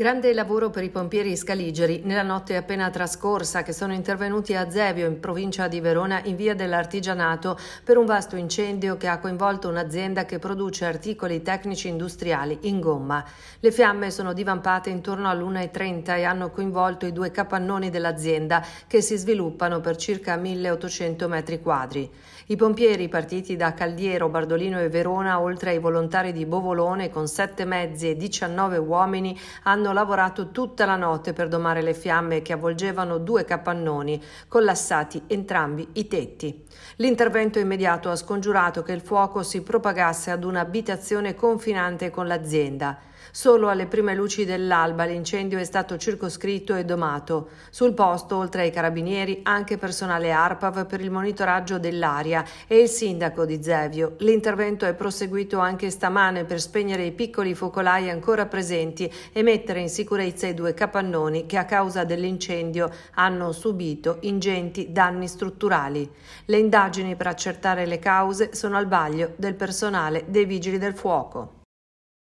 Grande lavoro per i pompieri scaligeri nella notte appena trascorsa che sono intervenuti a Zevio in provincia di Verona in via dell'artigianato per un vasto incendio che ha coinvolto un'azienda che produce articoli tecnici industriali in gomma. Le fiamme sono divampate intorno all'1.30 e hanno coinvolto i due capannoni dell'azienda che si sviluppano per circa 1.800 metri quadri. I pompieri partiti da Caldiero, Bardolino e Verona, oltre ai volontari di Bovolone con 7 mezzi e 19 uomini, hanno hanno lavorato tutta la notte per domare le fiamme che avvolgevano due capannoni, collassati entrambi i tetti. L'intervento immediato ha scongiurato che il fuoco si propagasse ad un'abitazione confinante con l'azienda. Solo alle prime luci dell'alba l'incendio è stato circoscritto e domato. Sul posto, oltre ai carabinieri, anche personale ARPAV per il monitoraggio dell'aria e il sindaco di Zevio. L'intervento è proseguito anche stamane per spegnere i piccoli focolai ancora presenti e mettere mettere in sicurezza i due capannoni che a causa dell'incendio hanno subito ingenti danni strutturali. Le indagini per accertare le cause sono al baglio del personale dei Vigili del Fuoco.